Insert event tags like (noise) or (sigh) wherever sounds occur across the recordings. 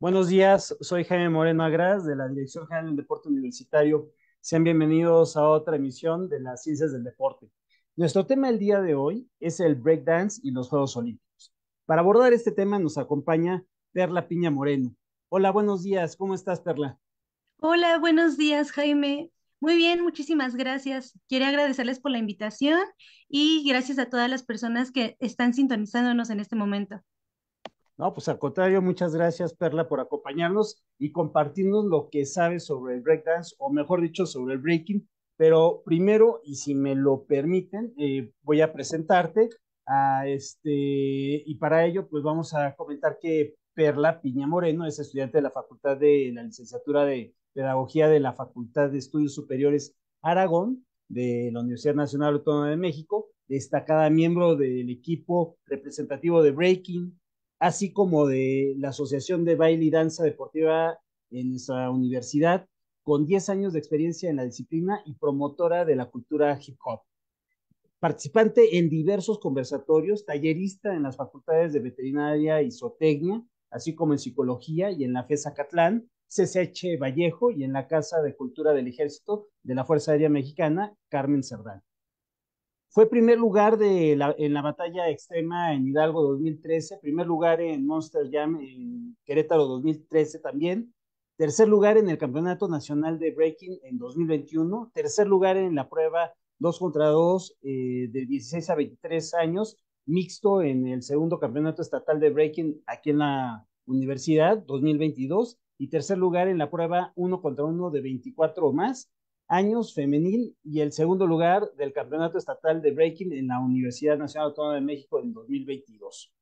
Buenos días, soy Jaime Moreno Agras de la Dirección General del Deporte Universitario. Sean bienvenidos a otra emisión de las Ciencias del Deporte. Nuestro tema el día de hoy es el breakdance y los Juegos Olímpicos. Para abordar este tema nos acompaña Perla Piña Moreno. Hola, buenos días. ¿Cómo estás, Perla? Hola, buenos días, Jaime. Muy bien, muchísimas gracias. Quiero agradecerles por la invitación y gracias a todas las personas que están sintonizándonos en este momento. No, pues al contrario, muchas gracias Perla por acompañarnos y compartirnos lo que sabes sobre el breakdance, o mejor dicho, sobre el breaking, pero primero, y si me lo permiten, eh, voy a presentarte a este, y para ello, pues vamos a comentar que Perla Piña Moreno es estudiante de la Facultad de la Licenciatura de Pedagogía de la Facultad de Estudios Superiores Aragón de la Universidad Nacional Autónoma de México, destacada miembro del equipo representativo de Breaking, así como de la Asociación de Baile y Danza Deportiva en nuestra universidad, con 10 años de experiencia en la disciplina y promotora de la cultura hip hop. Participante en diversos conversatorios, tallerista en las facultades de veterinaria y zootecnia, así como en psicología y en la FESA Catlán, CCH Vallejo y en la Casa de Cultura del Ejército de la Fuerza Aérea Mexicana, Carmen Cerdán. Fue primer lugar en la batalla extrema en Hidalgo 2013, primer lugar en Monster Jam en Querétaro 2013 también, tercer lugar en el Campeonato Nacional de Breaking en 2021, tercer lugar en la prueba 2 contra 2 eh, de 16 a 23 años, mixto en el segundo Campeonato Estatal de Breaking aquí en la universidad 2022 y tercer lugar en la prueba 1 contra 1 de 24 o más años femenil y el segundo lugar del Campeonato Estatal de Breaking en la Universidad Nacional Autónoma de México en 2022.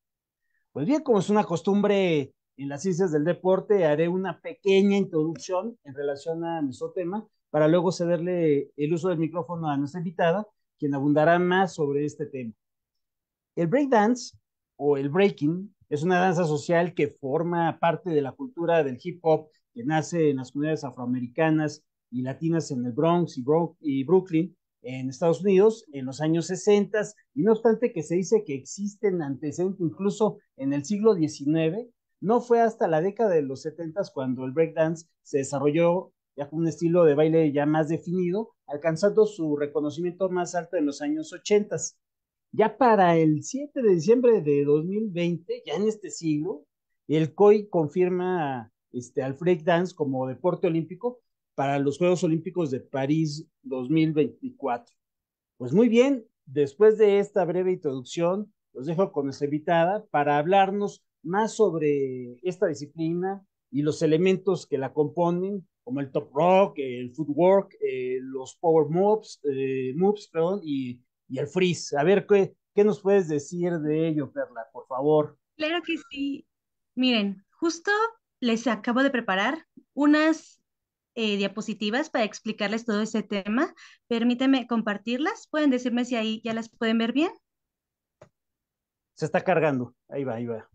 Pues bien, como es una costumbre en las ciencias del deporte, haré una pequeña introducción en relación a nuestro tema para luego cederle el uso del micrófono a nuestra invitada, quien abundará más sobre este tema. El breakdance o el breaking es una danza social que forma parte de la cultura del hip hop que nace en las comunidades afroamericanas y latinas en el Bronx y, Brooklyn, en Estados Unidos en los años 60, y no obstante que se dice que existen antecedentes incluso en el siglo XIX, no fue hasta la década de los 70 cuando el breakdance se desarrolló ya con un estilo de baile ya más definido, alcanzando su reconocimiento más alto en los años 80. Ya para el 7 de diciembre de 2020, ya en este siglo, el COI confirma este, al breakdance como deporte olímpico para los Juegos Olímpicos de París 2024. Pues muy bien, después de esta breve introducción, los dejo con nuestra invitada para hablarnos más sobre esta disciplina y los elementos que la componen, como el top rock, el footwork, eh, los power moves, eh, y, el freeze. A ver, ¿qué, ¿qué nos puedes decir de ello, Perla, por favor? Claro que sí. Miren, justo les acabo de preparar unas eh, diapositivas para explicarles todo ese tema. Permíteme compartirlas. Pueden decirme si ahí ya las pueden ver bien. Se está cargando. Ahí va, ahí va.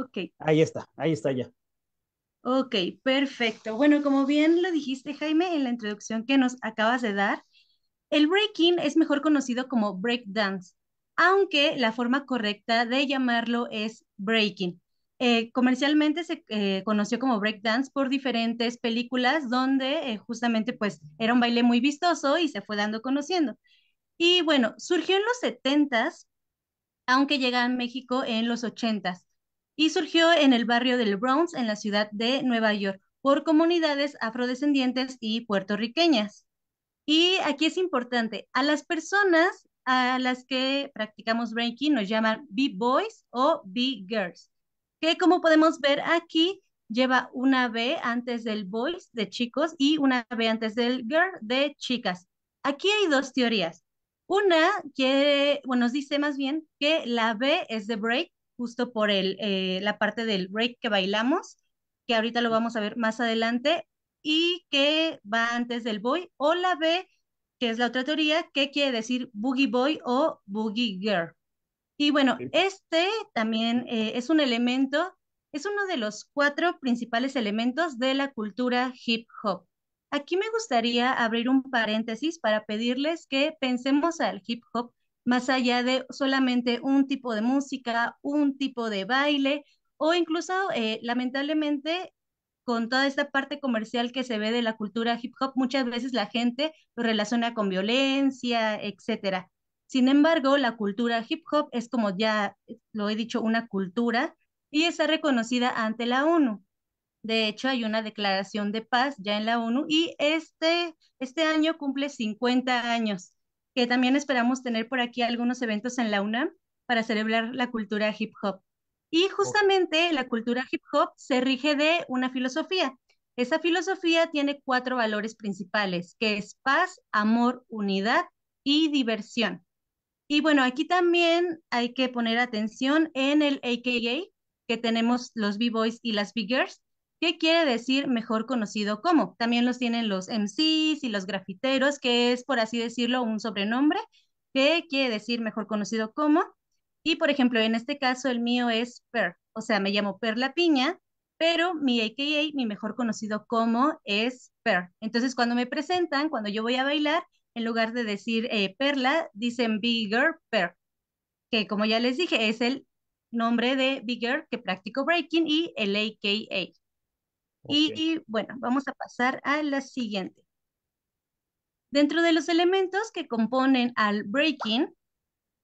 Ok. Ahí está, ahí está ya. Ok, perfecto. Bueno, como bien lo dijiste, Jaime, en la introducción que nos acabas de dar, el breaking es mejor conocido como breakdance, aunque la forma correcta de llamarlo es breaking. Eh, comercialmente se eh, conoció como breakdance por diferentes películas donde eh, justamente pues era un baile muy vistoso y se fue dando conociendo. Y bueno, surgió en los setentas, aunque llega a México en los 80 y surgió en el barrio del Bronx, en la ciudad de Nueva York, por comunidades afrodescendientes y puertorriqueñas. Y aquí es importante, a las personas a las que practicamos breaking nos llaman B-boys o B-girls, que como podemos ver aquí lleva una B antes del boys de chicos y una B antes del girl de chicas. Aquí hay dos teorías. Una que, bueno, nos dice más bien que la B es de break justo por el, eh, la parte del break que bailamos, que ahorita lo vamos a ver más adelante, y que va antes del boy, o la B, que es la otra teoría, que quiere decir boogie boy o boogie girl. Y bueno, este también eh, es un elemento, es uno de los cuatro principales elementos de la cultura hip hop. Aquí me gustaría abrir un paréntesis para pedirles que pensemos al hip hop más allá de solamente un tipo de música, un tipo de baile o incluso, eh, lamentablemente, con toda esta parte comercial que se ve de la cultura hip hop, muchas veces la gente lo relaciona con violencia, etcétera. Sin embargo, la cultura hip hop es como ya lo he dicho, una cultura y está reconocida ante la ONU. De hecho, hay una declaración de paz ya en la ONU y este, este año cumple 50 años también esperamos tener por aquí algunos eventos en la UNAM para celebrar la cultura hip hop. Y justamente la cultura hip hop se rige de una filosofía. Esa filosofía tiene cuatro valores principales, que es paz, amor, unidad y diversión. Y bueno, aquí también hay que poner atención en el AKA, que tenemos los B-Boys y las B-Girls, ¿Qué quiere decir mejor conocido como. También los tienen los MCs y los grafiteros, que es, por así decirlo, un sobrenombre ¿Qué quiere decir mejor conocido como. Y, por ejemplo, en este caso el mío es Per, o sea, me llamo Perla Piña, pero mi AKA, mi mejor conocido como, es Per. Entonces, cuando me presentan, cuando yo voy a bailar, en lugar de decir eh, Perla, dicen Bigger Per, que como ya les dije, es el nombre de Bigger que practico breaking y el AKA. Y, bueno, vamos a pasar a la siguiente. Dentro de los elementos que componen al breaking,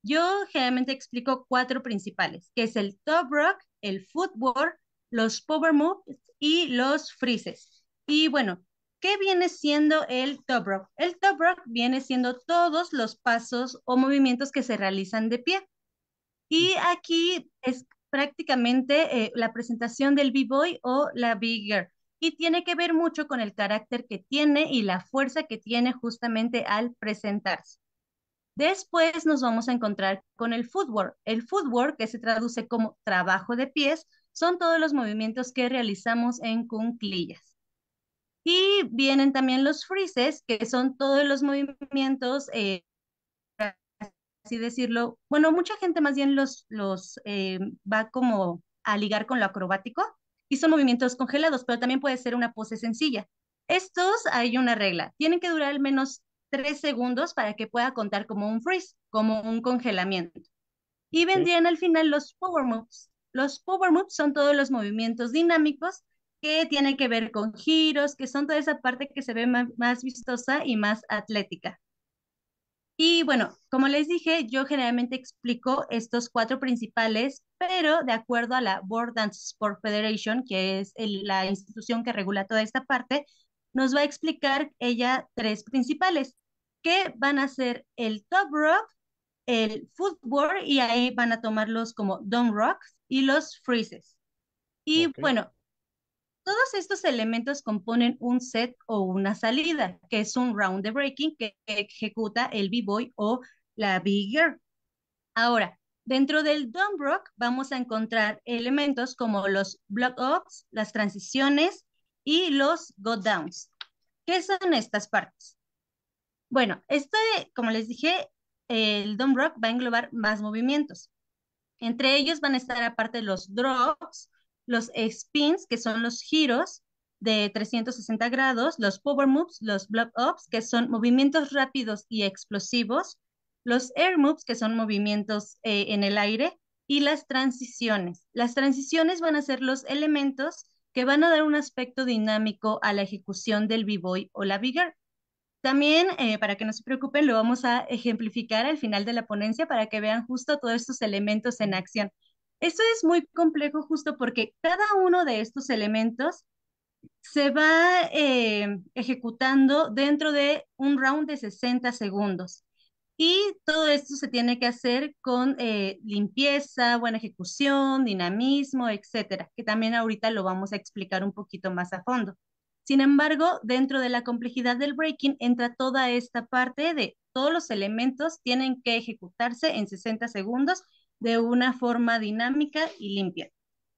yo generalmente explico cuatro principales, que es el top rock, el footwork, los power moves y los freezes. Y bueno, ¿qué viene siendo el top rock? El top rock viene siendo todos los pasos o movimientos que se realizan de pie. Y aquí es prácticamente eh, la presentación del B-Boy o la b Y tiene que ver mucho con el carácter que tiene y la fuerza que tiene justamente al presentarse. Después nos vamos a encontrar con el footwork. El footwork, que se traduce como trabajo de pies, son todos los movimientos que realizamos en cunclillas. Y vienen también los freezes, que son todos los movimientos eh, así decirlo, bueno, mucha gente más bien los, los eh, va como a ligar con lo acrobático y son movimientos congelados, pero también puede ser una pose sencilla. Estos hay una regla, tienen que durar al menos tres segundos para que pueda contar como un freeze, como un congelamiento. Y vendrían al final los power moves. Los power moves son todos los movimientos dinámicos que tienen que ver con giros, que son toda esa parte que se ve más vistosa y más atlética. Y bueno, como les dije, yo generalmente explico estos cuatro principales, pero de acuerdo a la World Dance Sport Federation, que es la institución que regula toda esta parte, nos va a explicar ella tres principales, que van a ser el top rock, el footwork, y ahí van a tomarlos como down rock y los freezes. Y bueno, todos estos elementos componen un set o una salida, que es un round de breaking que ejecuta el b-boy o la b-girl. Ahora, dentro del dumb rock vamos a encontrar elementos como los block ups, las transiciones y los go downs. ¿Qué son estas partes? Bueno, este, como les dije, el dumb rock va a englobar más movimientos. Entre ellos van a estar aparte los drops, los spins, que son los giros de 360 grados, los power moves, los block ups, que son movimientos rápidos y explosivos, los air moves, que son movimientos eh, en el aire, y las transiciones. Las transiciones van a ser los elementos que van a dar un aspecto dinámico a la ejecución del b-boy o la b-girl. También, eh, para que no se preocupen, lo vamos a ejemplificar al final de la ponencia para que vean justo todos estos elementos en acción. Esto es muy complejo justo porque cada uno de estos elementos se va eh, ejecutando dentro de un round de 60 segundos. Y todo esto se tiene que hacer con eh, limpieza, buena ejecución, dinamismo, etcétera, que también ahorita lo vamos a explicar un poquito más a fondo. Sin embargo, dentro de la complejidad del breaking entra toda esta parte de todos los elementos tienen que ejecutarse en 60 segundos de una forma dinámica y limpia.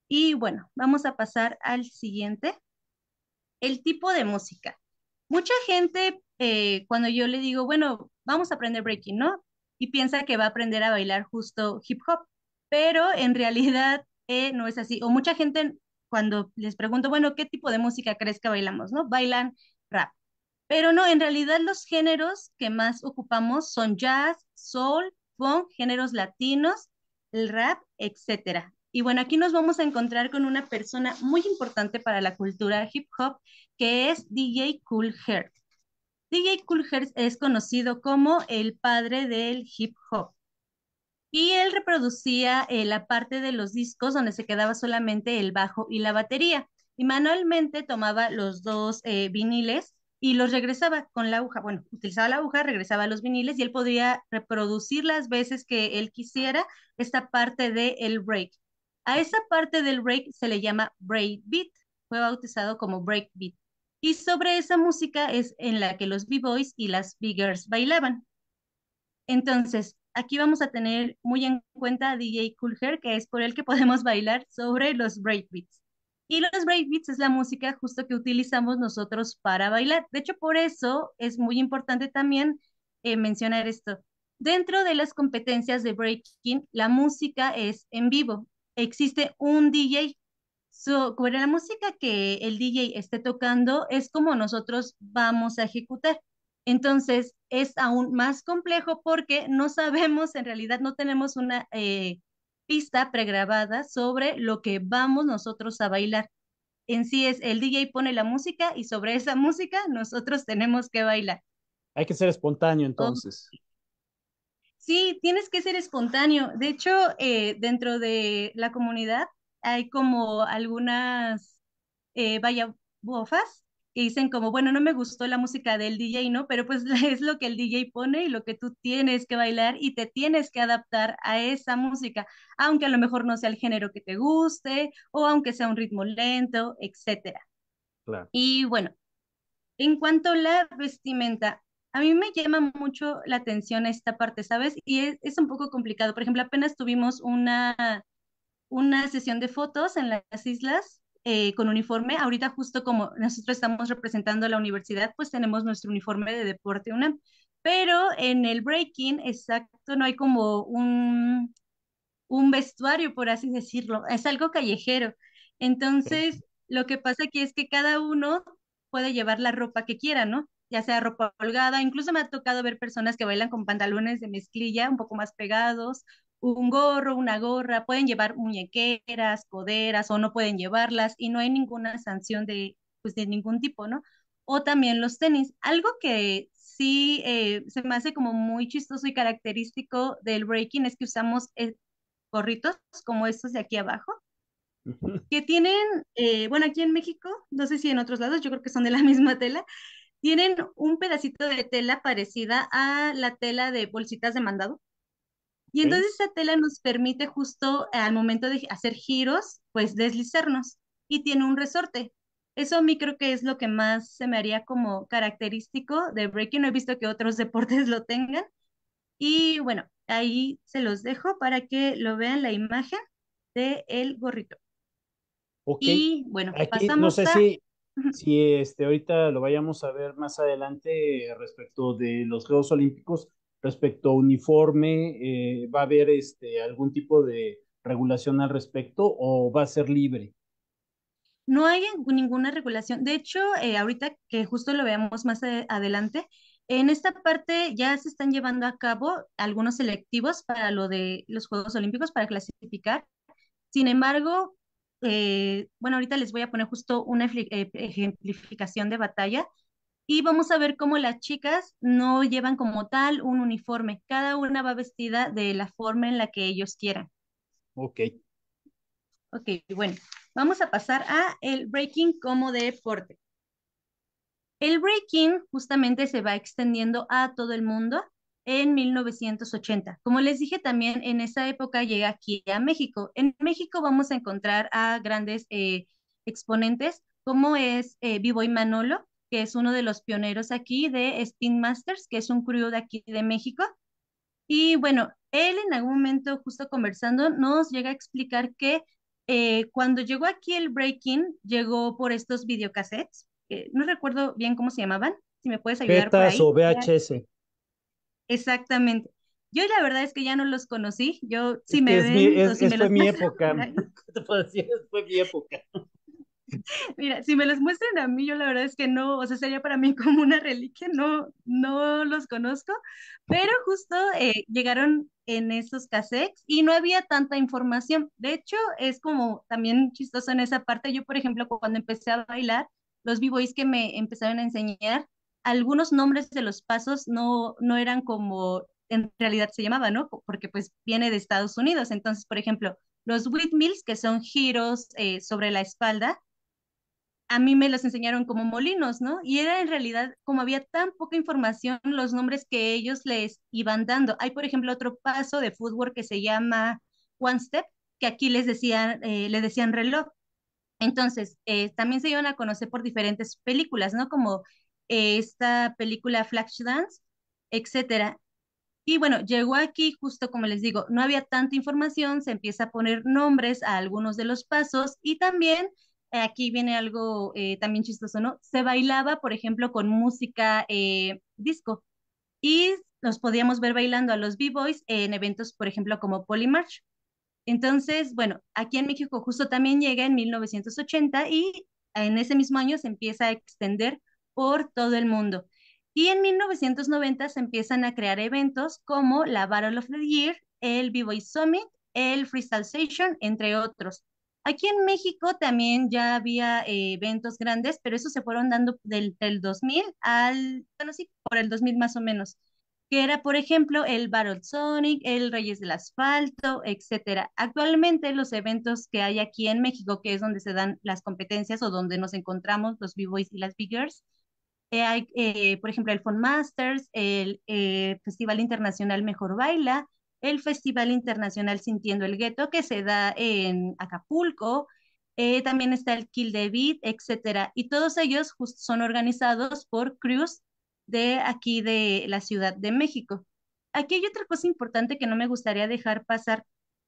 Y bueno, vamos a pasar al siguiente. El tipo de música. Mucha gente, eh, cuando yo le digo, bueno, vamos a aprender breaking, ¿no? Y piensa que va a aprender a bailar justo hip hop, pero en realidad eh, no es así. O mucha gente, cuando les pregunto, bueno, ¿qué tipo de música crees que bailamos, no? Bailan rap. Pero no, en realidad los géneros que más ocupamos son jazz, soul, funk, géneros latinos el rap, etcétera. Y bueno, aquí nos vamos a encontrar con una persona muy importante para la cultura hip hop, que es DJ Cool Herc. DJ Cool Herc es conocido como el padre del hip hop. Y él reproducía eh, la parte de los discos donde se quedaba solamente el bajo y la batería. Y manualmente tomaba los dos eh, viniles y los regresaba con la aguja. Bueno, utilizaba la aguja, regresaba los viniles y él podía reproducir las veces que él quisiera esta parte del el break. A esa parte del break se le llama break beat, fue bautizado como break beat. Y sobre esa música es en la que los b-boys y las b-girls bailaban. Entonces, aquí vamos a tener muy en cuenta a DJ Cool Hair, que es por él que podemos bailar sobre los break beats. Y los breakbeats es la música justo que utilizamos nosotros para bailar. De hecho, por eso es muy importante también eh, mencionar esto. Dentro de las competencias de breaking, la música es en vivo. Existe un DJ. So, la música que el DJ esté tocando es como nosotros vamos a ejecutar. Entonces, es aún más complejo porque no sabemos, en realidad no tenemos una eh, pista pregrabada sobre lo que vamos nosotros a bailar. En sí es el DJ pone la música y sobre esa música nosotros tenemos que bailar. Hay que ser espontáneo entonces. Sí, tienes que ser espontáneo. De hecho, eh, dentro de la comunidad hay como algunas, eh, vaya, bofas que dicen como, bueno, no me gustó la música del DJ, ¿no? Pero pues (laughs) es lo que el DJ pone y lo que tú tienes que bailar y te tienes que adaptar a esa música, aunque a lo mejor no sea el género que te guste o aunque sea un ritmo lento, etcétera. Y bueno, en cuanto a la vestimenta, a mí me llama mucho la atención esta parte, ¿sabes? Y es, es un poco complicado. Por ejemplo, apenas tuvimos una, una sesión de fotos en las islas eh, con uniforme. Ahorita justo como nosotros estamos representando a la universidad, pues tenemos nuestro uniforme de deporte UNAM. Pero en el breaking, exacto, no hay como un, un vestuario, por así decirlo. Es algo callejero. Entonces, lo que pasa aquí es que cada uno puede llevar la ropa que quiera, ¿no? Ya sea ropa holgada, incluso me ha tocado ver personas que bailan con pantalones de mezclilla un poco más pegados un gorro, una gorra, pueden llevar muñequeras, coderas o no pueden llevarlas y no hay ninguna sanción de, pues, de ningún tipo, ¿no? O también los tenis, algo que sí eh, se me hace como muy chistoso y característico del breaking es que usamos eh, gorritos como estos de aquí abajo, que tienen, eh, bueno, aquí en México, no sé si en otros lados, yo creo que son de la (laughs) misma tela, tienen un pedacito de tela parecida a la tela de bolsitas de mandado y entonces esa tela nos permite justo al momento de hacer giros, pues deslizarnos y tiene un resorte. Eso a mí creo que es lo que más se me haría como característico de breaking. No he visto que otros (laughs) deportes lo tengan. Y bueno, ahí se los dejo para que lo vean la imagen de el gorrito. Okay. Y bueno, Aquí, pasamos no sé si, si este, ahorita lo vayamos a ver más adelante respecto de los Juegos Olímpicos respecto a uniforme, eh, ¿va a haber este, algún tipo de regulación al respecto o va a ser libre? No hay ninguna regulación. De hecho, eh, ahorita que justo lo veamos más adelante, en esta parte ya se están llevando a cabo algunos selectivos para lo de los Juegos Olímpicos, para clasificar. Sin embargo, eh, bueno, ahorita les voy a poner justo una ejemplificación de batalla y vamos a ver cómo las chicas no llevan como tal un uniforme. Cada una va vestida de la forma en la que ellos quieran. Ok. Ok, bueno. Vamos a pasar a el breaking como deporte. El breaking justamente se va extendiendo a todo el mundo en 1980. Como les dije también, en esa época llega aquí a México. En México vamos a encontrar a grandes eh, exponentes como es eh, Vivo y Manolo, que es uno de los pioneros aquí de Steam Masters, que es un crew de aquí de México. Y bueno, él en algún momento, justo conversando, nos llega a explicar que eh, cuando llegó aquí el breaking, llegó por estos videocassettes, que no recuerdo bien cómo se llamaban, si me puedes ayudar. Betas por ahí. o VHS. Exactamente. Yo la verdad es que ya no los conocí. Yo, sí me ven, (laughs) fue mi época. Te puedo decir, fue mi época. (laughs) Mira, si me los muestran a mí, yo la verdad es que no, o sea, sería para mí (laughs) como una reliquia, no, no los conozco, pero justo eh, llegaron en estos cassettes y no había tanta información. De hecho, es como también chistoso en esa parte. Yo, por ejemplo, cuando empecé a bailar, los b-boys que me empezaron a enseñar, algunos nombres de los pasos no, no eran como en realidad se llamaba, ¿no? Porque pues viene de Estados Unidos. Entonces, por ejemplo, los windmills, que son giros eh, sobre la espalda, a mí me los enseñaron como molinos, ¿no? Y era en realidad, como había tan poca información, los nombres que ellos les iban dando. Hay, por ejemplo, otro paso de fútbol que se llama One Step, que aquí les decían, eh, decían reloj. Entonces, eh, también se iban a conocer por diferentes películas, ¿no? Como esta película Flashdance, etcétera. Y bueno, llegó aquí, justo como les digo, no había tanta información, se empieza a poner nombres a algunos de los pasos y también aquí viene algo eh, también chistoso, ¿no? Se bailaba, por ejemplo, con música eh, disco y nos podíamos ver bailando a los B-Boys en eventos, por ejemplo, como Polymarch. Entonces, bueno, aquí en México justo también llega en 1980 y en ese mismo año se empieza a extender por todo el mundo. Y en 1990 se empiezan a crear eventos como la Battle of the Year, el B-Boy Summit, el Freestyle Station, entre otros. Aquí en México también ya había eh, eventos grandes, pero esos se fueron dando del, 2000 al, bueno, sí, por el 2000 más o menos, que era, por ejemplo, el Battle Sonic, el Reyes del Asfalto, etcétera. Actualmente los eventos que hay aquí en México, que es donde se dan las competencias o donde nos encontramos los B-Boys y las Biggers, eh, hay, eh, por ejemplo, el Fun Masters, el eh, Festival Internacional Mejor Baila, el Festival Internacional Sintiendo el Gueto, que se da en Acapulco, eh, también está el Kill David, etcétera. Y todos ellos son organizados por Cruz de aquí de la Ciudad de México. Aquí hay otra cosa importante que no me gustaría dejar pasar.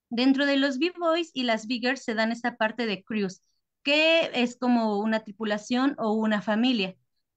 Dentro de los B-Boys y las B-Girls se dan esta parte de Cruz, que es como una tripulación o una familia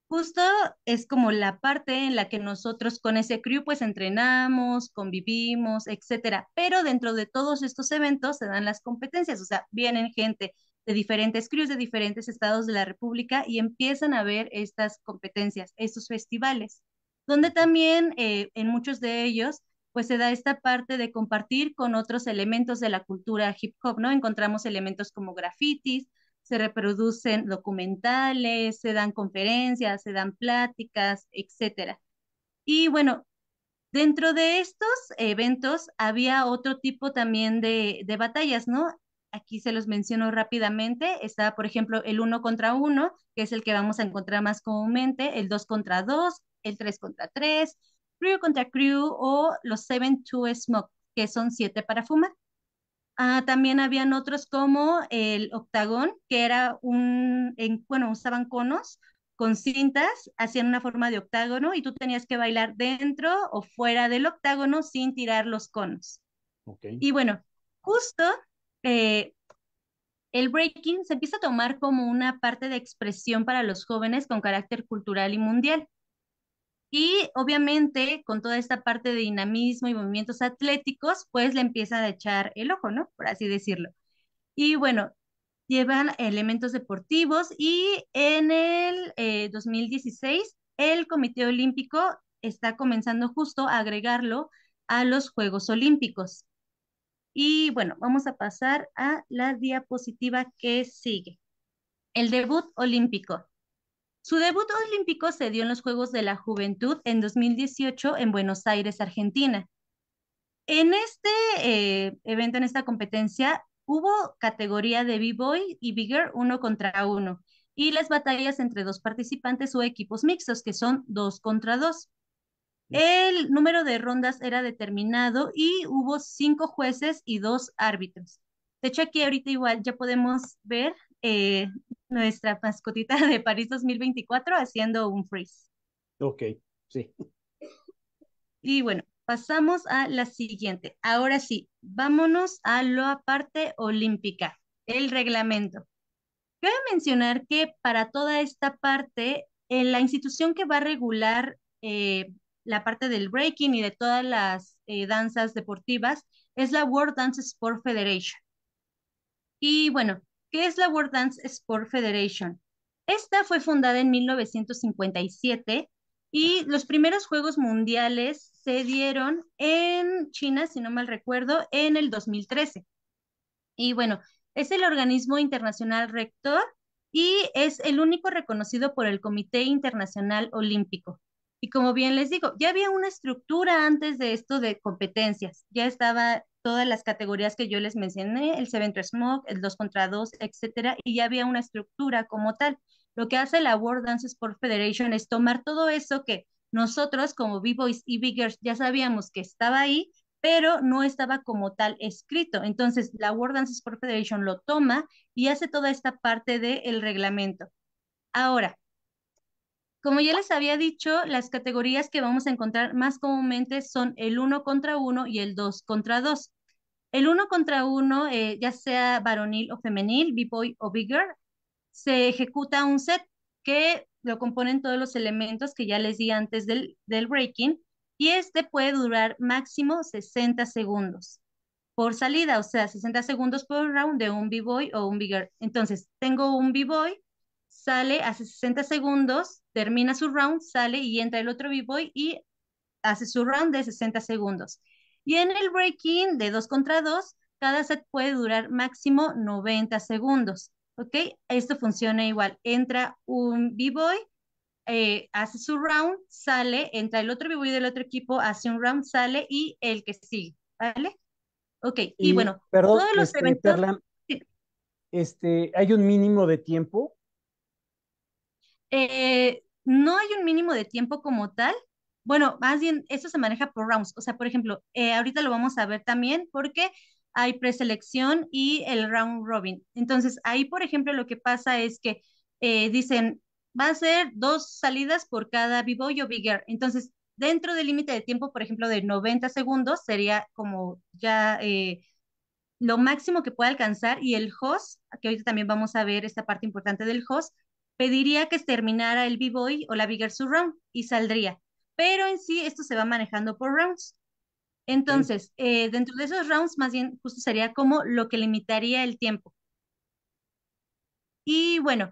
justo es como la parte en la que nosotros con ese crew pues entrenamos, convivimos, etcétera. Pero dentro de todos estos eventos se dan las competencias, o sea, vienen gente de diferentes crews de diferentes estados de la República y empiezan a ver estas competencias, estos festivales, donde también eh, en muchos de ellos pues se da esta parte de compartir con otros elementos de la cultura hip hop, ¿no? Encontramos elementos como grafitis, se reproducen documentales, se dan conferencias, se dan pláticas, etc. Y bueno, dentro de estos eventos había otro tipo también de, batallas, ¿no? Aquí se los menciono rápidamente. Está, por ejemplo, el uno contra uno, que es el que vamos a encontrar más comúnmente, el dos contra dos, el tres contra tres, crew contra crew o los seven to smoke, que son siete para fumar. Ah, también habían otros como el octagón, que era un, bueno, usaban conos con cintas, hacían una forma de octágono y tú tenías que bailar dentro o fuera del octágono sin tirar los conos. Y bueno, justo eh, el breaking se empieza a tomar como una parte de expresión para los jóvenes con carácter cultural y mundial. Y obviamente con toda esta parte de dinamismo y movimientos atléticos, pues le empieza a echar el ojo, ¿no? Por así decirlo. Y bueno, llevan elementos deportivos y en el 2016 eh, el Comité Olímpico está comenzando justo a agregarlo a los Juegos Olímpicos. Y bueno, vamos a pasar a la diapositiva que sigue. El debut olímpico. Su debut olímpico se dio en los Juegos de la Juventud en 2018 en Buenos Aires, Argentina. En este eh, evento, en esta competencia, hubo categoría de B-Boy y Bigger uno contra uno y las batallas entre dos participantes o equipos mixtos, que son dos contra dos. El número de rondas era determinado y hubo cinco jueces y dos árbitros. De hecho, aquí ahorita igual ya podemos ver eh, nuestra mascotita de París 2024 haciendo un freeze. Ok, sí. Y bueno, pasamos a la siguiente. Ahora sí, vámonos a la parte olímpica, el reglamento. Cabe mencionar que para toda esta parte, la institución que va a regular eh, la parte del breaking y de todas las eh, danzas deportivas es la World Dance Sport Federation. Y bueno, que es la World Dance Sport Federation. Esta fue fundada en 1957 y los primeros Juegos Mundiales se dieron en China, si no mal recuerdo, en el 2013. Y bueno, es el organismo internacional rector y es el único reconocido por el Comité Internacional Olímpico. Y como bien les digo, ya había una estructura antes de esto de competencias, ya estaba todas las categorías que yo les mencioné, el 7 Smoke, el 2 contra 2, etcétera, y ya había una estructura como tal. Lo que hace la World Dance Sport Federation es tomar todo eso que nosotros como B-Boys y B-Girls ya sabíamos que estaba ahí, pero no estaba como tal escrito. Entonces, la World Dance Sport Federation lo toma y hace toda esta parte del reglamento. Ahora, como ya les había dicho, las categorías que vamos a encontrar más comúnmente son el 1 contra 1 y el 2 contra 2. El 1 contra 1, eh, ya sea varonil o femenil, b-boy o bigger, se ejecuta un set que lo componen todos los elementos que ya les di antes del, del breaking y este puede durar máximo 60 segundos por salida, o sea, 60 segundos por round de un b-boy o un bigger. Entonces, tengo un b-boy sale, hace 60 segundos, termina su round, sale y entra el otro B-Boy y hace su round de 60 segundos. Y en el breaking de 2 contra 2, cada set puede durar máximo 90 segundos. ¿Ok? Esto funciona igual. Entra un B-Boy, eh, hace su round, sale, entra el otro B-Boy del otro equipo, hace un round, sale y el que sigue. ¿Vale? Ok. Y, bueno, todos los este, este, ¿Hay un mínimo de tiempo eh, no hay un mínimo de tiempo como tal. Bueno, más bien, eso se maneja por rounds. O sea, por ejemplo, eh, ahorita lo vamos a ver también porque hay preselección y el round robin. Entonces, ahí, por ejemplo, lo que pasa es que eh, dicen, va a ser dos salidas por cada B-Boy Bigger. Entonces, dentro del límite de tiempo, por ejemplo, de 90 segundos, sería como ya lo máximo que puede alcanzar y el host, que ahorita también vamos a ver esta parte importante del host, Pediría que terminara el B-Boy o la Bigger Round y saldría. Pero en sí, esto se va manejando por rounds. Entonces, eh, dentro de esos rounds, más bien, justo sería como lo que limitaría el tiempo. Y bueno,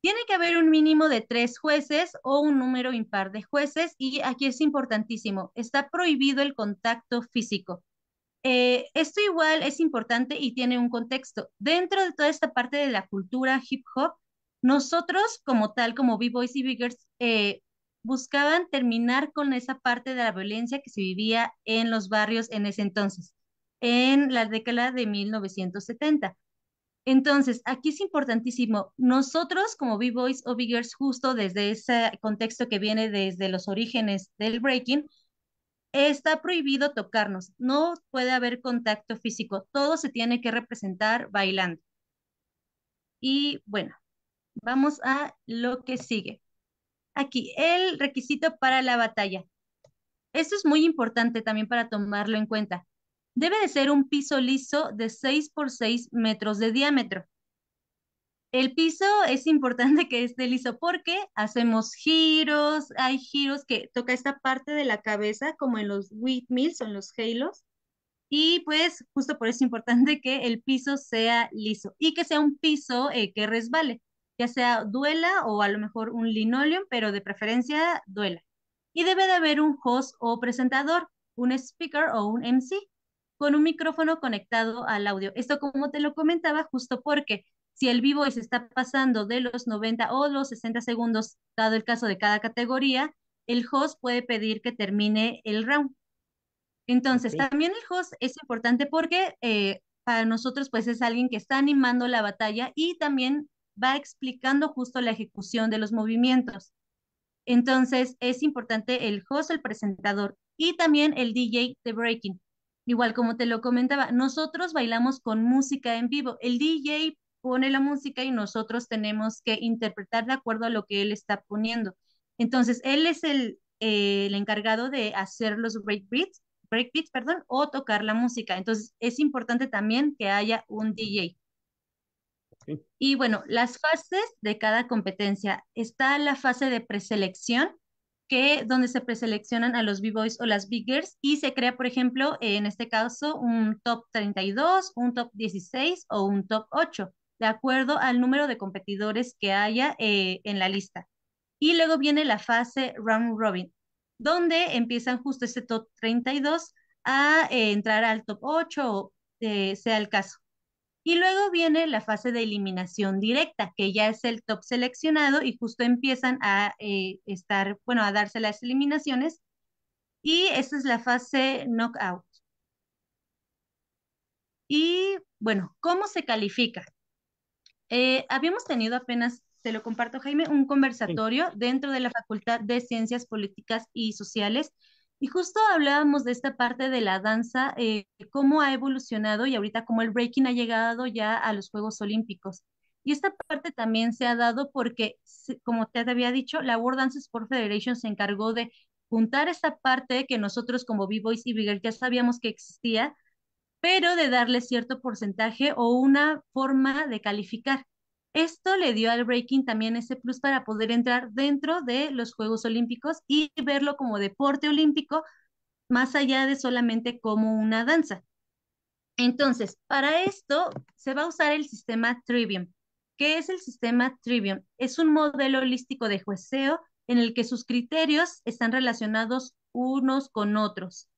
tiene que haber un mínimo de tres jueces o un número impar de jueces. Y aquí es importantísimo, está prohibido el contacto físico. Eh, esto igual es importante y tiene un contexto. Dentro de toda esta parte de la cultura hip hop, nosotros, como tal, como B-Boys y Biggers, eh, buscaban terminar con esa parte de la violencia que se vivía en los barrios en ese entonces, en la década de 1970. Entonces, aquí es importantísimo, nosotros como B-Boys o Biggers, justo desde ese contexto que viene desde los orígenes del breaking, está prohibido tocarnos, no puede haber contacto físico, todo se tiene que representar bailando. Y bueno, Vamos a lo que sigue. Aquí, el requisito para la batalla. Esto es muy importante también para tomarlo en cuenta. Debe de ser un piso liso de 6 por 6 metros de diámetro. El piso es importante que esté liso porque hacemos giros, hay giros que toca esta parte de la cabeza como en los windmills o en los halos. Y pues justo por eso es importante que el piso sea liso y que sea un piso eh, que resbale ya sea duela o a lo mejor un linoleum, pero de preferencia duela. Y debe de haber un host o presentador, un speaker o un MC, con un micrófono conectado al audio. Esto como te lo comentaba, justo porque si el vivo se está pasando de los 90 o los 60 segundos, dado el caso de cada categoría, el host puede pedir que termine el round. Entonces, también el host es importante porque eh, para nosotros pues es alguien que está animando la batalla y también va explicando justo la ejecución de los movimientos. Entonces es importante el host, el presentador y también el DJ de breaking. Igual como te lo comentaba, nosotros bailamos con música en vivo. El DJ pone la música y nosotros tenemos que interpretar de acuerdo a lo que él está poniendo. Entonces, él es el, eh, encargado de hacer los breakbeats, beats, perdón, o tocar la música. Entonces, es importante también que haya un DJ. Y bueno, las fases de cada competencia. Está la fase de preselección, que donde se preseleccionan a los B-Boys o las Biggers y se crea, por ejemplo, en este caso, un top 32, un top 16 o un top 8, de acuerdo al número de competidores que haya eh, en la lista. Y luego viene la fase round robin, donde empiezan justo ese top 32 a eh, entrar al top 8 o eh, sea el caso. Y luego viene la fase de eliminación directa, que ya es el top seleccionado y justo empiezan a eh, estar, bueno, a darse las eliminaciones. Y esa es la fase knockout. Y bueno, ¿cómo se califica? Eh, habíamos tenido apenas, te lo comparto Jaime, un conversatorio dentro de la Facultad de Ciencias Políticas y Sociales y justo hablábamos de esta parte de la danza, eh, cómo ha evolucionado y ahorita cómo el breaking ha llegado ya a los Juegos Olímpicos. Y esta parte también se ha dado porque, como te había dicho, la World Dance Sport Federation se encargó de juntar esta parte que nosotros como B-Boys y Bigger ya sabíamos que existía, pero de darle cierto porcentaje o una forma de calificar. Esto le dio al breaking también ese plus para poder entrar dentro de los Juegos Olímpicos y verlo como deporte olímpico, más allá de solamente como una danza. Entonces, para esto se va a usar el sistema Trivium. ¿Qué es el sistema Trivium? Es un modelo holístico de jueceo en el que sus criterios están relacionados unos con otros.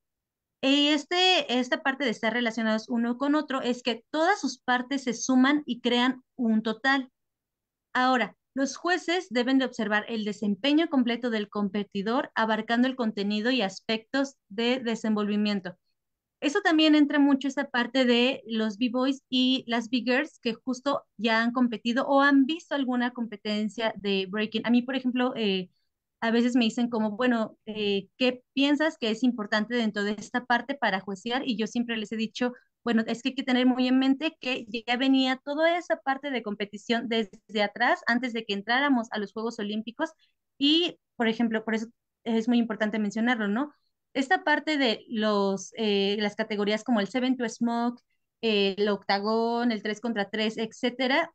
Y este, esta parte de estar relacionados uno con otro es que todas sus partes se suman y crean un total. Ahora, los jueces deben de observar el desempeño completo del competidor abarcando el contenido y aspectos de desenvolvimiento. Eso también entra mucho esa parte de los B-Boys y las B-Girls que justo ya han competido o han visto alguna competencia de breaking. A mí, por ejemplo, eh, a veces me dicen como, bueno, eh, ¿qué piensas que es importante dentro de esta parte para juiciar? Y yo siempre les he dicho, bueno, es que hay que tener muy en mente que ya venía toda esa parte de competición desde atrás, antes de que entráramos a los Juegos Olímpicos. Y, por ejemplo, por eso es muy importante mencionarlo, ¿no? Esta parte de los, eh, las categorías como el Seven to Smoke, el octagón, el 3 contra 3, etcétera,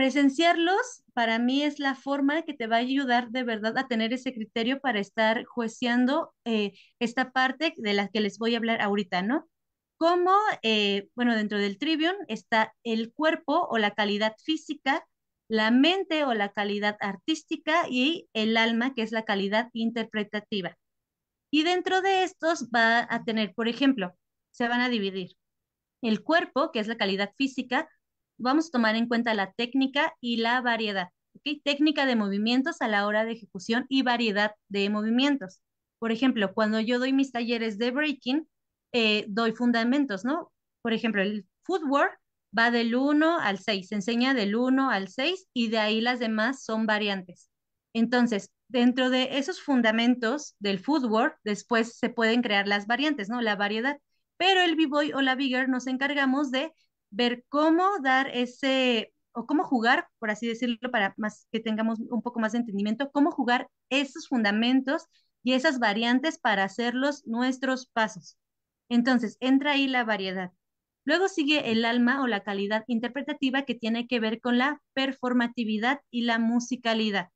presenciarlos para mí es la forma que te va a ayudar de verdad a tener ese criterio para estar jueceando eh, esta parte de la que les voy a hablar ahorita, ¿no? Como, eh, bueno, dentro del tribune está el cuerpo o la calidad física, la mente o la calidad artística y el alma, que es la calidad interpretativa. Y dentro de estos va a tener, por ejemplo, se van a dividir el cuerpo, que es la calidad física, vamos a tomar en cuenta la técnica y la variedad. Técnica de movimientos a la hora de ejecución y variedad de movimientos. Por ejemplo, cuando yo doy mis talleres de breaking, eh, doy fundamentos, ¿no? Por ejemplo, el footwork va del 1 al 6, se enseña del 1 al 6 y de ahí las demás son variantes. Entonces, dentro de esos fundamentos del footwork, después se pueden crear las variantes, ¿no? La variedad. Pero el B-Boy o la Bigger nos encargamos de ver cómo dar ese, o cómo jugar, por así decirlo, para más, que tengamos un poco más de entendimiento, cómo jugar esos fundamentos y esas variantes para hacerlos nuestros pasos. Entonces, entra ahí la variedad. Luego sigue el alma o la calidad interpretativa que tiene que ver con la performatividad y la musicalidad,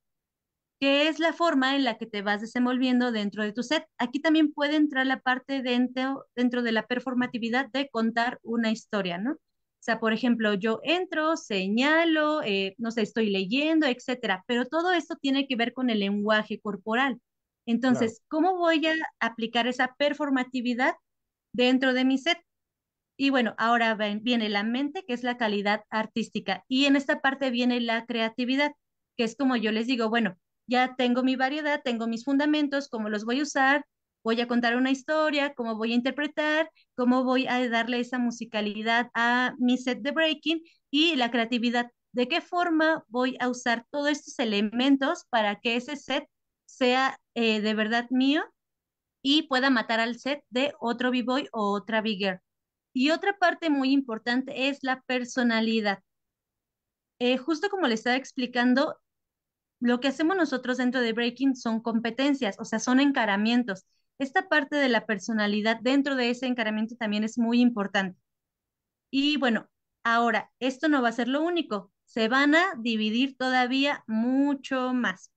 que es la forma en la que te vas desenvolviendo dentro de tu set. Aquí también puede entrar la parte dentro, dentro de la performatividad de contar una historia, ¿no? O sea, por ejemplo, yo entro, señalo, eh, no sé, estoy leyendo, etcétera, pero todo esto tiene que ver con el lenguaje corporal. Entonces, ¿cómo voy a aplicar esa performatividad dentro de mi set? Y bueno, ahora viene la mente, que es la calidad artística, y en esta parte viene la creatividad, que es como yo les digo, bueno, ya tengo mi variedad, tengo mis fundamentos, cómo los voy a usar, voy a contar una historia, cómo voy a interpretar, cómo voy a darle esa musicalidad a mi set de breaking y la creatividad. ¿De qué forma voy a usar todos estos elementos para que ese set sea eh, de verdad mío y pueda matar al set de otro b-boy o otra b-girl? Y otra parte muy importante es la personalidad. Eh, justo como le estaba explicando, lo que hacemos nosotros dentro de Breaking son competencias, o sea, son encaramientos esta parte de la personalidad dentro de ese encaramiento también es muy importante. Y bueno, ahora, esto no va a ser lo único, se van a dividir todavía mucho más,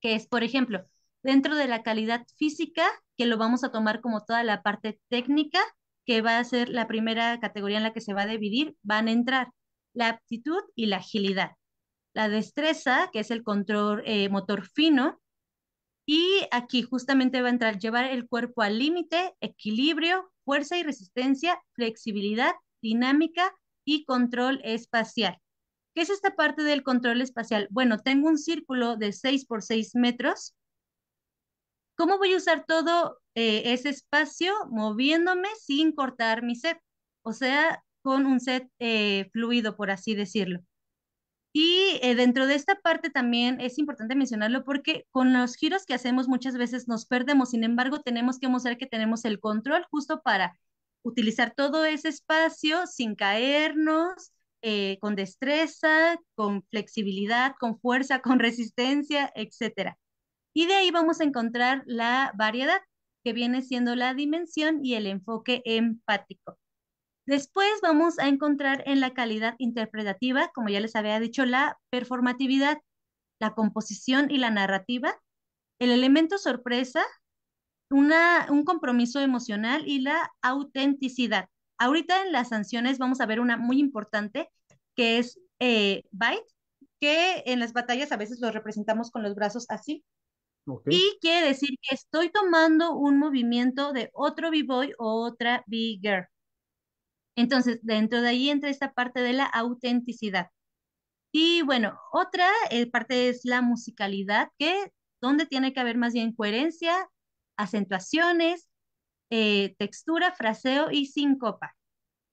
que es, por ejemplo, dentro de la calidad física, que lo vamos a tomar como toda la parte técnica, que va a ser la primera categoría en la que se va a dividir, van a entrar la aptitud y la agilidad. La destreza, que es el control eh, motor fino, y aquí justamente va a entrar llevar el cuerpo al límite, equilibrio, fuerza y resistencia, flexibilidad, dinámica y control espacial. ¿Qué es esta parte del control espacial? Bueno, tengo un círculo de 6 por 6 metros. ¿Cómo voy a usar todo eh, ese espacio moviéndome sin cortar mi set? O sea, con un set eh, fluido, por así decirlo. Y eh, dentro de esta parte también es importante mencionarlo porque con los giros que hacemos muchas veces nos perdemos, sin embargo tenemos que mostrar que tenemos el control justo para utilizar todo ese espacio sin caernos, eh, con destreza, con flexibilidad, con fuerza, (laughs) con resistencia, etc. Y de ahí vamos a encontrar la variedad, que viene siendo la dimensión y el enfoque empático. Después vamos a encontrar en la calidad interpretativa, como ya les había dicho, la performatividad, la composición y la narrativa, el elemento sorpresa, una, un compromiso emocional y la autenticidad. Ahorita en las sanciones vamos a ver una muy importante que es eh, Byte, que en las batallas a veces lo representamos con los brazos así. Y quiere decir que estoy tomando un movimiento de otro b-boy o otra b-girl. Entonces, dentro de ahí entra esta parte de la autenticidad. Y bueno, otra eh, parte es la musicalidad, que donde tiene que haber más bien coherencia, acentuaciones, eh, textura, fraseo y sincopa.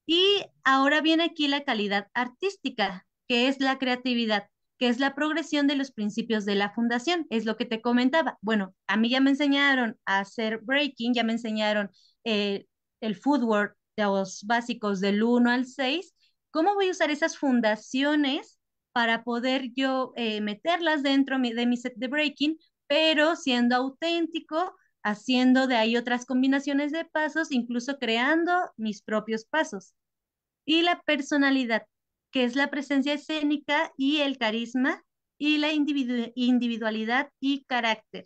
Y ahora viene aquí la calidad artística, que es la creatividad, que es la progresión de los principios de la fundación, es lo que te comentaba. Bueno, a mí ya me enseñaron a hacer breaking, ya me enseñaron eh, el footwork, los básicos del 1 al 6, ¿cómo voy a usar esas fundaciones para poder yo eh, meterlas dentro de mi set de breaking, pero siendo auténtico, haciendo de ahí otras combinaciones de pasos, incluso creando mis propios pasos? Y la personalidad, que es la presencia escénica y el carisma y la individualidad y carácter.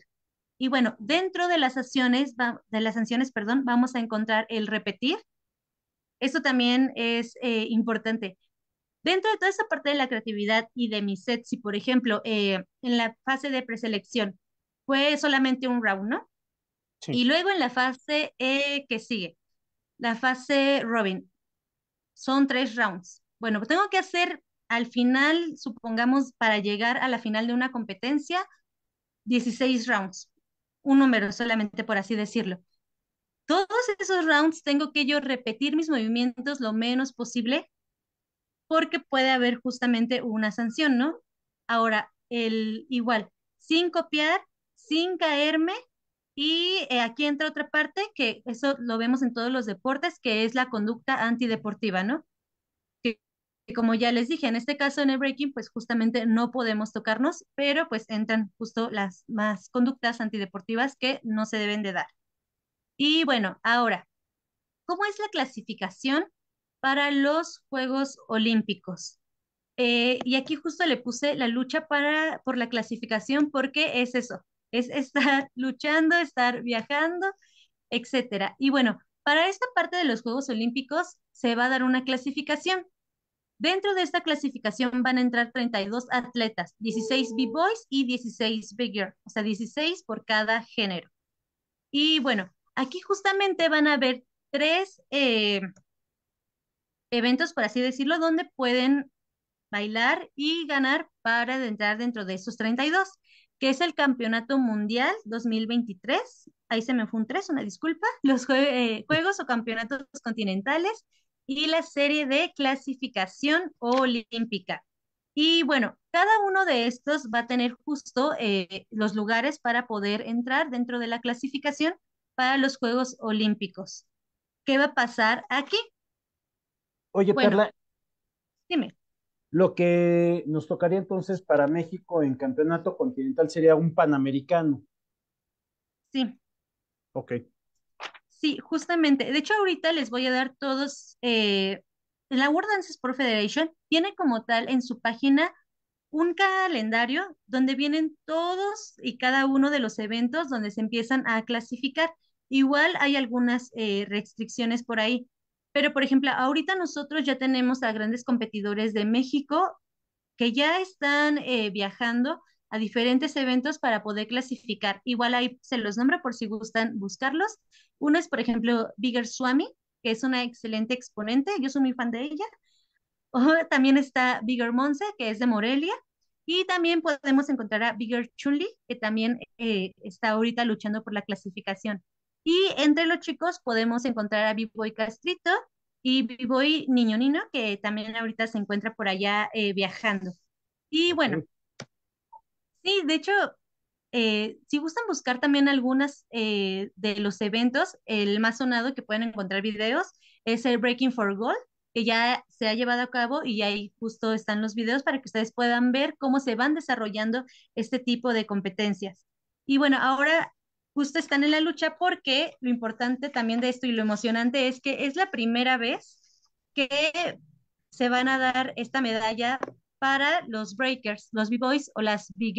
Y bueno, dentro de las acciones, de las sanciones, perdón, vamos a encontrar el repetir, eso también es eh, importante. Dentro de toda esa parte de la creatividad y de mi set, si por ejemplo eh, en la fase de preselección fue solamente un round, ¿no? Y luego en la fase eh, que sigue, la fase Robin, son tres rounds. Bueno, pues tengo que hacer al final, supongamos, para llegar a la final de una competencia, 16 rounds, un número solamente por así decirlo todos esos rounds tengo que yo repetir mis movimientos lo menos posible porque puede haber justamente una sanción, ¿no? Ahora, el igual, sin copiar, sin caerme y eh, aquí entra otra parte que eso lo vemos en todos los deportes, que es la conducta antideportiva, ¿no? que como ya les dije, en este caso en el breaking, pues justamente no podemos tocarnos, pero pues entran justo las más conductas antideportivas que no se deben de dar. Y bueno, ahora, ¿cómo es la clasificación para los Juegos Olímpicos? Eh, y aquí justo le puse la lucha para, por la clasificación porque es eso, es estar (laughs) luchando, estar viajando, etcétera. Y bueno, para esta parte de los Juegos Olímpicos se va a dar una clasificación. Dentro de esta clasificación van a entrar 32 atletas, 16 B-Boys y 16 B-Girls, o sea, 16 por cada género. Y bueno, Aquí justamente van a haber tres eh, eventos, por así decirlo, donde pueden bailar y ganar para entrar dentro de esos 32, que es el Campeonato Mundial 2023. Ahí se me fue un tres, una disculpa. (laughs) Los eh, Juegos o Campeonatos Continentales y la serie de clasificación olímpica. Y bueno, cada uno de estos va a tener justo eh, los lugares para poder entrar dentro de la clasificación para los Juegos Olímpicos. ¿Qué va a pasar aquí? Oye, Perla. Dime. Lo que nos tocaría entonces para México en campeonato continental sería un panamericano. Sí. Ok. Sí, justamente. De hecho, ahorita les voy a dar todos. Eh, la World Dance Sport Federation tiene como tal en su página un calendario donde vienen todos y cada uno de los eventos donde se empiezan a clasificar. Igual hay algunas eh, restricciones por ahí, pero por ejemplo, ahorita nosotros ya tenemos a grandes competidores de México que ya están eh, viajando a diferentes eventos para poder clasificar. Igual ahí se los nombra por si gustan buscarlos. Uno es, por ejemplo, Bigger Swami, que es una excelente exponente, yo soy muy fan de ella. o también está Bigger Monse, que es de Morelia. Y también podemos encontrar a Bigger Chunli, que también eh, está ahorita luchando por la clasificación. Y entre los chicos podemos encontrar a b Castrito y b Niño Nino, que también ahorita se encuentra por allá eh, viajando. Y bueno, sí, de hecho, eh, si gustan buscar también algunas eh, de los eventos, el más sonado que pueden encontrar videos es el Breaking for Gold, que ya se ha llevado a cabo y ahí justo están los videos para que ustedes puedan ver cómo se van desarrollando este tipo de competencias. Y bueno, ahora justo están en la lucha porque lo importante también de esto y lo emocionante es que es la primera vez que se van a dar esta medalla para los breakers, los b-boys o las b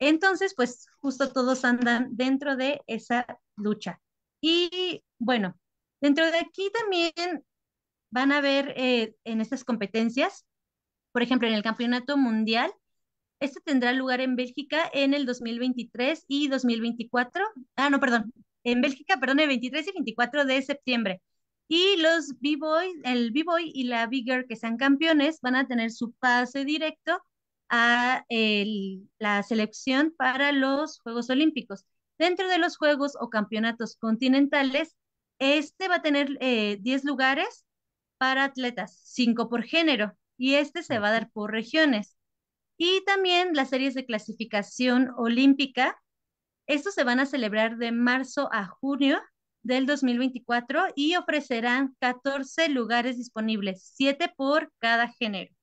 Entonces, pues justo todos andan dentro de esa lucha. Y bueno, dentro de aquí también van a ver eh, en estas competencias, por ejemplo, en el Campeonato Mundial este tendrá lugar en Bélgica en el 2023 y 2024. Ah, no, perdón. En Bélgica, perdón, el 23 y 24 de septiembre. Y los b boy el B-Boy y la B-Girl que sean campeones van a tener su pase directo a la selección para los Juegos Olímpicos. Dentro de los Juegos o Campeonatos Continentales, este va a tener 10 eh, lugares para atletas, 5 por género, y este se va a dar por regiones. Y también las series de clasificación olímpica. Estos se van a celebrar de marzo a junio del 2024 y ofrecerán 14 lugares disponibles, 7 por cada género.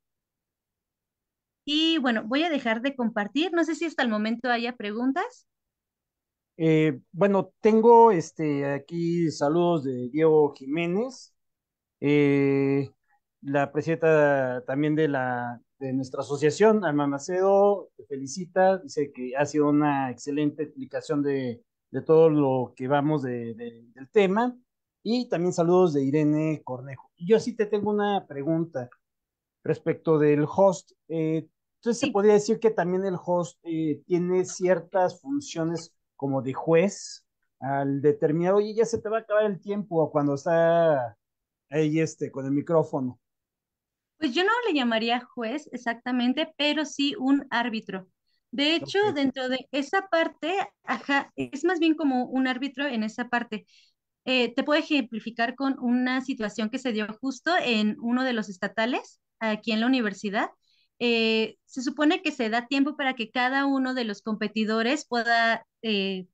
Y bueno, voy a dejar de compartir. No sé si hasta el momento haya preguntas. Eh, bueno, tengo este, aquí saludos de Diego Jiménez, eh, la presidenta también de la de nuestra asociación, Alma Macedo, te felicita, dice que ha sido una excelente explicación de, todo lo que vamos del tema. Y también saludos de Irene Cornejo. yo sí te tengo una pregunta respecto del host. Eh, entonces, ¿se podría decir que también el host eh, tiene ciertas funciones como de juez al determinado, oye, ya se te va a acabar el tiempo cuando está ahí este, con el micrófono? Pues yo no le llamaría juez exactamente, pero sí un árbitro. De hecho, dentro de esa parte, es más bien como un árbitro en esa parte. Eh, te puedo ejemplificar con una situación que se dio justo en uno de los estatales, aquí en la universidad. Eh, se supone que se da tiempo para que cada uno de los competidores pueda, eh,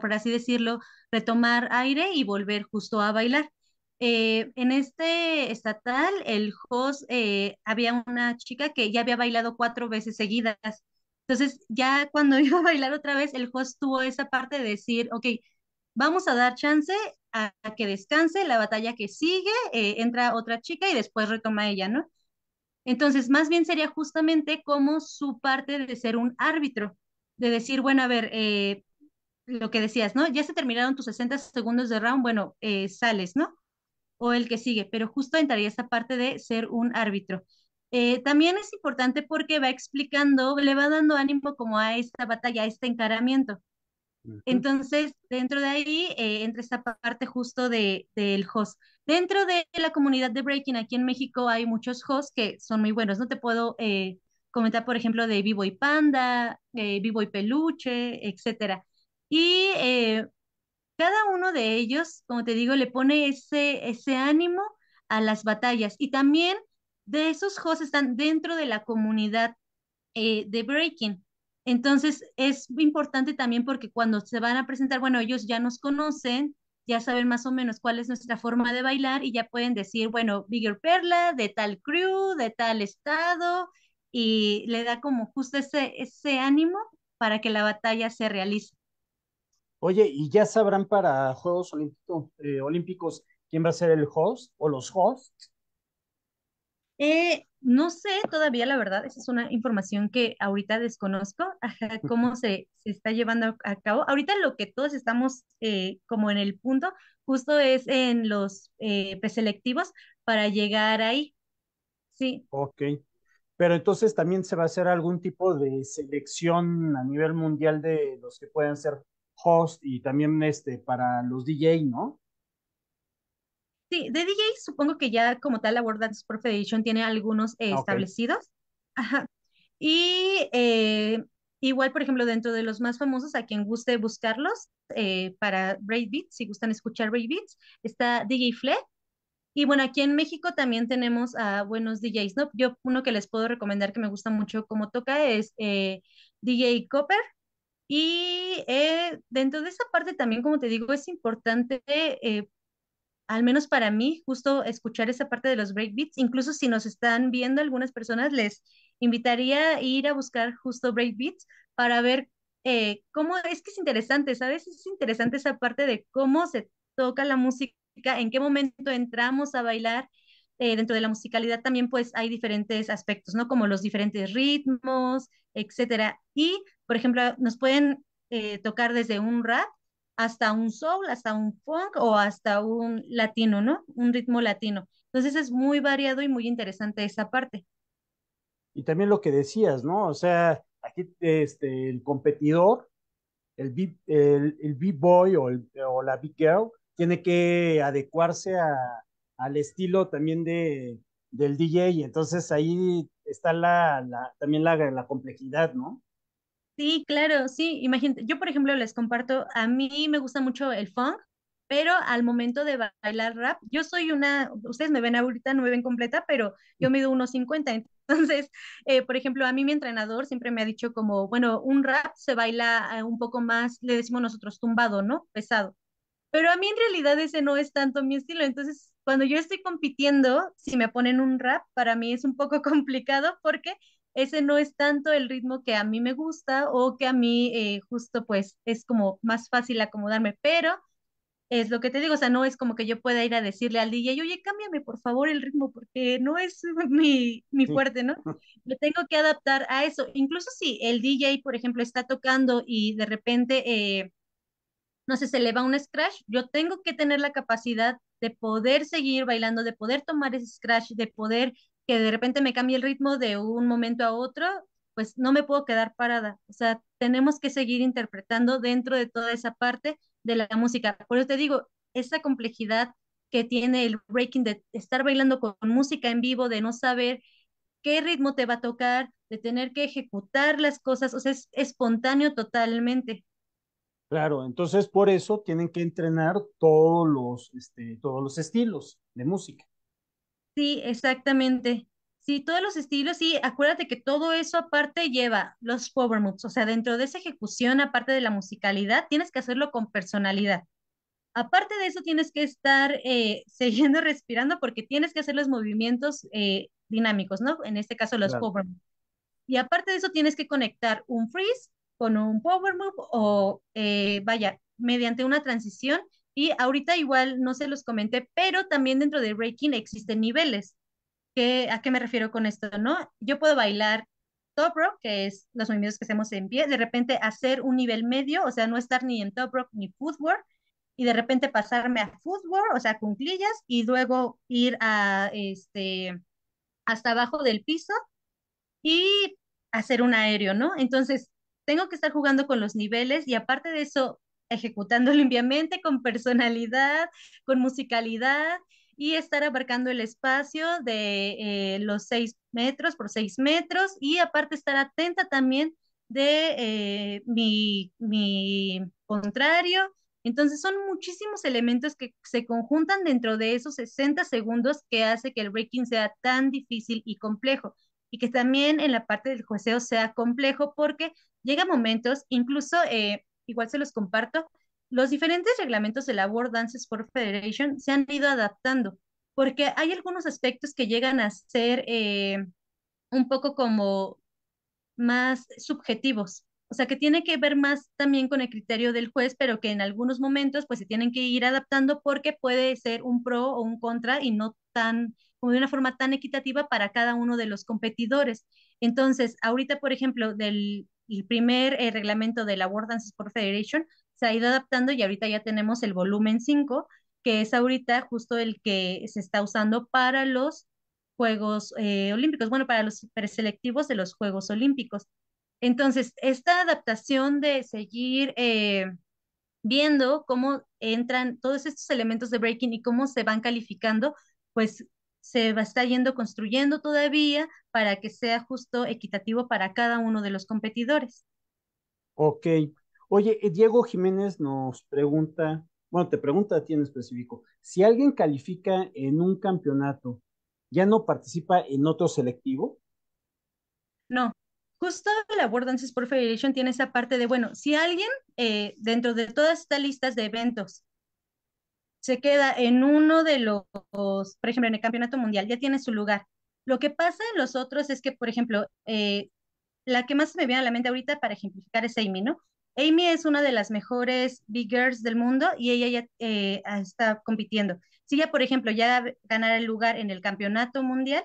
por así decirlo, retomar aire y volver justo a bailar. Eh, en este estatal, el host, eh, había una chica que ya había bailado cuatro veces seguidas. Entonces, ya cuando (laughs) iba a bailar otra vez, el host tuvo esa parte de decir, ok, vamos a dar chance a, que descanse la batalla que sigue, eh, entra otra chica y después retoma ella, ¿no? Entonces, más bien sería justamente como su parte de ser un árbitro, de decir, bueno, a ver, lo que decías, ¿no? Ya se terminaron tus 60 segundos de round, bueno, sales, ¿no? o el que sigue, pero justo entraría esta parte de ser un árbitro. Eh, también es importante porque va explicando, le va dando ánimo como a esta batalla, a este encaramiento. Entonces, dentro de ahí eh, entra esta parte justo del de, host. Dentro de la comunidad de Breaking aquí en México hay muchos hosts que son muy buenos. No te puedo eh, comentar, por ejemplo, de Vivo y Panda, eh, Vivo y Peluche, etcétera. Y cada uno de ellos, como te digo, le pone ese, ese ánimo a las batallas y también de esos hosts están dentro de la comunidad eh, de Breaking. Entonces es importante también porque cuando se van a presentar, bueno, ellos ya nos conocen, ya saben más o menos cuál es nuestra forma de bailar y ya pueden decir, bueno, Bigger Perla, de tal crew, de tal estado, y le da como justo ese, ese ánimo para que la batalla se realice. Oye, ¿y ya sabrán para Juegos eh, Olímpicos quién va a ser el host o los hosts? Eh, no sé todavía, la verdad, esa es una información que ahorita desconozco, ajá, cómo se, se, está llevando a cabo. Ahorita lo que todos estamos eh, como en el punto, justo es en los preselectivos para llegar ahí. Sí. Ok, pero entonces también se va a hacer algún tipo de selección a nivel mundial de los que puedan ser host y también este, para los DJ, ¿no? Sí, de DJ supongo que ya como tal la World Dance Federation tiene algunos eh, ah, establecidos. Ajá. Y eh, igual, por ejemplo, dentro de los más famosos, a quien guste buscarlos, eh, para para Beats, si gustan escuchar Beats, está DJ Fle. Y bueno, aquí en México también tenemos a buenos DJs, ¿no? Yo uno que les puedo recomendar que me gusta mucho como toca es DJ Copper y eh, dentro de esa parte también, como te digo, es importante, eh, al menos para mí, justo escuchar esa parte de los breakbeats. Incluso si nos están viendo algunas personas, les invitaría a ir a buscar justo breakbeats para ver eh, cómo es que es interesante, ¿sabes? Es interesante esa parte de cómo se toca la música, en qué momento entramos a bailar eh, dentro de la musicalidad también pues hay diferentes aspectos, ¿no? Como los diferentes ritmos, etcétera. Y, por ejemplo, nos pueden eh, tocar desde un rap hasta un soul, hasta un funk o hasta un latino, ¿no? Un ritmo latino. Entonces es muy variado y muy interesante esa parte. Y también lo que decías, ¿no? O sea, aquí este, el competidor, el B-boy el, o, o la big girl, tiene que adecuarse a, al estilo también de, del DJ. Entonces ahí está la, también la, la, complejidad, ¿no? Sí, claro, sí. Imagínate, yo por ejemplo les comparto, a mí me gusta mucho el funk, pero al momento de bailar rap, yo soy una, ustedes me ven ahorita, no me ven completa, pero yo mido unos 50. Entonces, eh, por ejemplo, a mí mi entrenador siempre me ha dicho como, bueno, un rap se baila eh, un poco más, le decimos nosotros tumbado, ¿no? Pesado. Pero a mí en realidad ese no es tanto mi estilo. Entonces, cuando yo estoy compitiendo, si me ponen un rap, para mí es un poco (laughs) complicado porque ese no es tanto el ritmo que a mí me gusta o que a mí eh, justo pues es como más fácil acomodarme, pero es lo que te digo, o sea, no es como que yo pueda ir a decirle al DJ, oye, cámbiame por favor el ritmo porque no es (laughs) mi, mi fuerte, ¿no? Me tengo que adaptar a eso. Incluso si el DJ, por ejemplo, está tocando y de repente, eh, no sé, se le va un scratch, yo tengo que tener la capacidad de poder seguir bailando, de poder tomar ese scratch, de poder que de repente me cambie el ritmo de un momento a otro, pues no me puedo quedar parada. O sea, tenemos que seguir interpretando dentro de toda esa parte de la música. Por eso te digo, esa complejidad que tiene el breaking de estar bailando con música en vivo, de no saber qué ritmo te va a tocar, de tener que ejecutar las cosas, o sea, es espontáneo totalmente. Claro, entonces por eso tienen que entrenar todos los, este, todos los estilos de música. Sí, exactamente. Sí, todos los estilos, Y acuérdate que todo eso aparte lleva los power moves, o sea, dentro de esa ejecución, aparte de la musicalidad, tienes que hacerlo con personalidad. Aparte de eso, tienes que estar eh, (laughs) siguiendo respirando porque tienes que hacer los movimientos eh, dinámicos, ¿no? En este caso, los power moves. Y aparte de eso, tienes que conectar un freeze con un power move o eh, vaya, mediante una transición. Y ahorita igual no se los comenté, pero también dentro de breaking existen niveles. ¿Qué, ¿A qué me refiero con esto? no? Yo puedo bailar top rock, que es los movimientos que hacemos en pie, de repente hacer un nivel medio, o sea, no estar ni en top rock ni footwork, y de repente pasarme a footwork, o sea, clillas y luego ir a este hasta abajo del piso y hacer un aéreo, ¿no? Entonces, tengo que estar jugando con los niveles y aparte de eso, ejecutando (laughs) limpiamente, con personalidad, con musicalidad y estar abarcando el espacio de eh, los seis metros por seis metros y aparte estar atenta también de eh, mi, mi, contrario. Entonces son muchísimos elementos que se conjuntan dentro de esos 60 segundos que hace que el breaking sea tan difícil y complejo y que también en la parte del jueceo sea complejo porque llega momentos, incluso, eh, igual se los comparto, los diferentes reglamentos de la World Dance Sport Federation se han ido adaptando porque hay algunos aspectos que llegan a ser eh, un poco como más subjetivos. O sea, que tiene que ver más también con el criterio del juez, pero que en algunos momentos pues se tienen que ir adaptando porque puede ser un pro o un contra y no tan de una forma tan equitativa para cada uno de los competidores. Entonces, ahorita, por ejemplo, del el primer eh, reglamento de la World Dance Sport Federation se ha ido adaptando y ahorita ya tenemos el volumen 5, que es ahorita justo el que se está usando para los Juegos eh, Olímpicos, bueno, para los preselectivos de los Juegos Olímpicos. Entonces, esta adaptación de seguir eh, viendo cómo entran todos estos elementos de breaking y cómo se van calificando, pues se va, está yendo construyendo todavía para que sea justo, equitativo para cada uno de los competidores. Ok. Oye, eh, Diego Jiménez nos pregunta, bueno, te pregunta a ti en específico, si alguien califica en un campeonato, ¿ya no participa en otro selectivo? No, justo la World por Federation tiene esa parte de, bueno, si alguien eh, dentro de todas estas listas de eventos se queda en uno de los, por ejemplo, en el Campeonato Mundial, ya tiene su lugar. Lo que pasa en los otros es que, por ejemplo, eh, la que más me viene a la mente ahorita para ejemplificar es Amy, ¿no? Amy es una de las mejores big girls del mundo y ella ya eh, ah, está compitiendo. Si ella, por ejemplo, ya ganara el lugar en el campeonato mundial,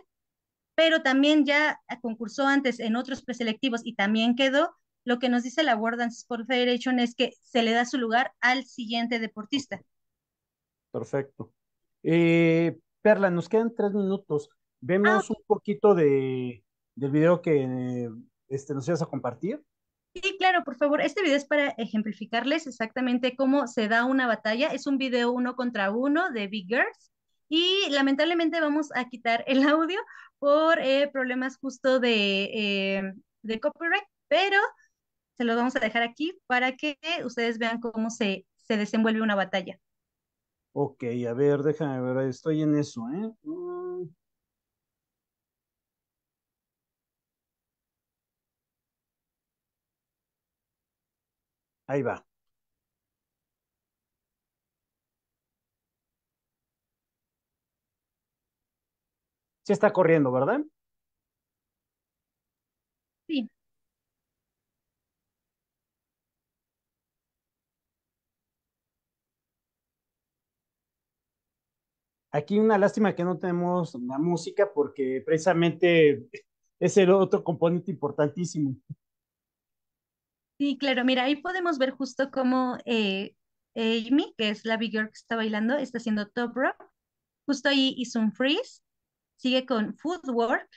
pero también ya concursó antes en otros preselectivos y también quedó, lo que nos dice la World Dance Sport Federation es que se le da su lugar al siguiente deportista perfecto. Eh, Perla, nos quedan tres minutos. Vemos ah. un poquito de, del video que este, nos ibas a compartir. Sí, claro, por favor. Este video es para ejemplificarles exactamente cómo se da una batalla. Es un video uno contra uno de Big Girls. Y lamentablemente vamos a quitar el (laughs) audio por eh, problemas justo eh, de, copyright, pero se lo vamos a dejar aquí para que ustedes vean cómo se, se desenvuelve una batalla. Ok, a ver, déjame ver, estoy en eso, ¿eh? Mm. Ahí va. Se está corriendo, ¿verdad? Aquí una lástima que no tenemos la música porque precisamente (laughs) es el otro componente importantísimo. Sí, claro, mira, ahí podemos ver justo cómo eh, eh, Amy, que es la Big Girl que está bailando, está haciendo top rock. Justo ahí hizo un freeze. Sigue con footwork.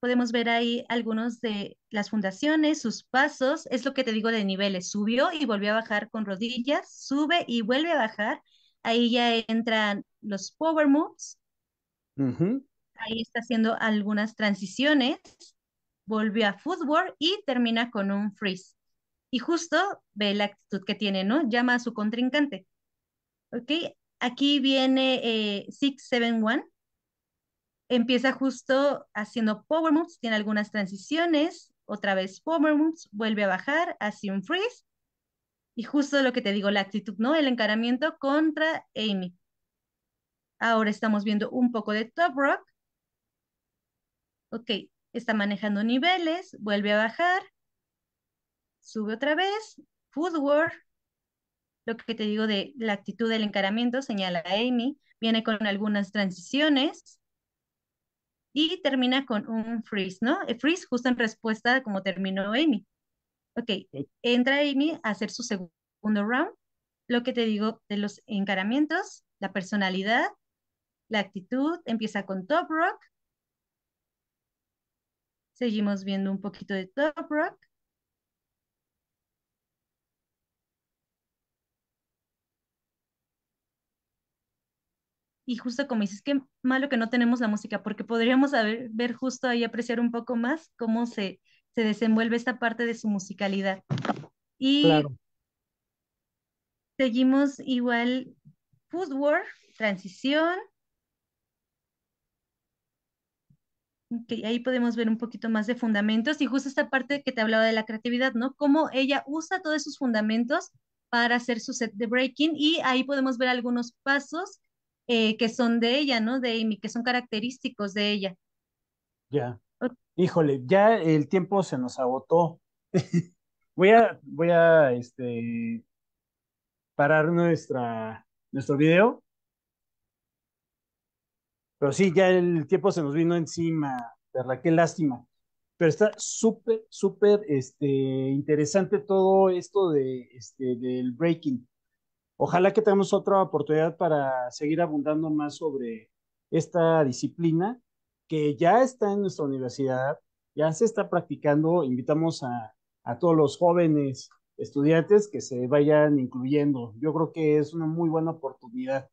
Podemos ver ahí algunos de las fundaciones, sus pasos. Es lo que te digo de niveles. Subió y volvió a bajar con rodillas, sube y vuelve a bajar. Ahí ya entran los power moves. Ahí está haciendo algunas transiciones. Volvió a footwork y termina con un freeze. Y justo ve la actitud que tiene, ¿no? Llama a su contrincante. ¿Ok? Aquí viene eh, Seven, One, Empieza justo haciendo power moves, tiene algunas transiciones, otra vez power moves, vuelve a bajar, hace un freeze. Y justo lo que te digo, la actitud, ¿no? El encaramiento contra Amy. Ahora estamos viendo un poco de Top Rock. Ok, está manejando niveles, vuelve a bajar, sube otra vez, Footwork, lo que te digo de la actitud del encaramiento, señala Amy, viene con algunas transiciones y termina con un freeze, ¿no? El freeze justo en respuesta a como terminó Amy. Ok, entra Amy a hacer su segundo round, lo que te digo de los encaramientos, la personalidad, la actitud empieza con Top Rock. Seguimos viendo un poquito de Top Rock. y justo como dices, qué malo que no tenemos la música, porque podríamos ver justo ahí, apreciar un poco más cómo se, se desenvuelve esta parte de su musicalidad. Y seguimos igual, Footwork, transición, ahí podemos ver un poquito más de fundamentos y justo esta parte que te hablaba de la creatividad, ¿no? Cómo ella usa todos esos fundamentos para hacer su set de breaking y ahí podemos ver algunos pasos eh, que son de ella, ¿no? De Amy, que son característicos de ella. Ya. Híjole, ya el tiempo se nos agotó. (laughs) voy a, voy a, este, parar nuestra, nuestro video pero sí, ya el tiempo se nos vino encima, ¿verdad? Qué lástima. Pero está súper, súper este, interesante todo esto de, este, del breaking. Ojalá que tengamos otra oportunidad para seguir abundando más sobre esta disciplina que ya está en nuestra universidad, ya se está practicando. Invitamos a, a todos los jóvenes estudiantes que se vayan incluyendo. Yo creo que es una muy buena oportunidad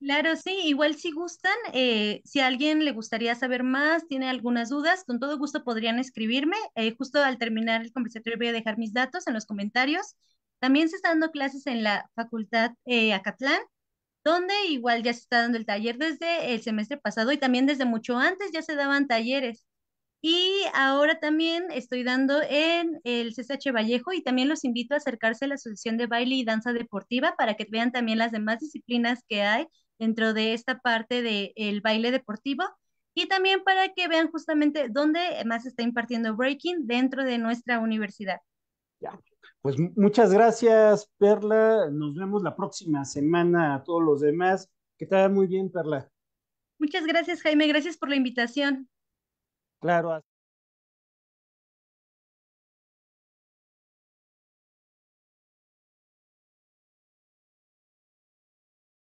Claro, sí, igual si gustan, eh, si a alguien le gustaría saber más, tiene algunas dudas, con todo gusto podrían escribirme. Eh, justo al terminar el conversatorio voy a dejar mis datos en los comentarios. También se están dando clases en la Facultad eh, Acatlán, donde igual ya se está dando el taller desde el semestre pasado y también desde mucho antes ya se daban talleres. Y ahora también estoy dando en el CSH Vallejo y también los invito a acercarse a la Asociación de Baile y Danza Deportiva para que vean también las demás disciplinas que hay dentro de esta parte del baile deportivo y también para que vean justamente dónde más está impartiendo Breaking dentro de nuestra universidad. Ya. Pues muchas gracias, Perla. Nos vemos la próxima semana a todos los demás. Que te muy bien, Perla. Muchas gracias, Jaime. Gracias por la invitación. Claro.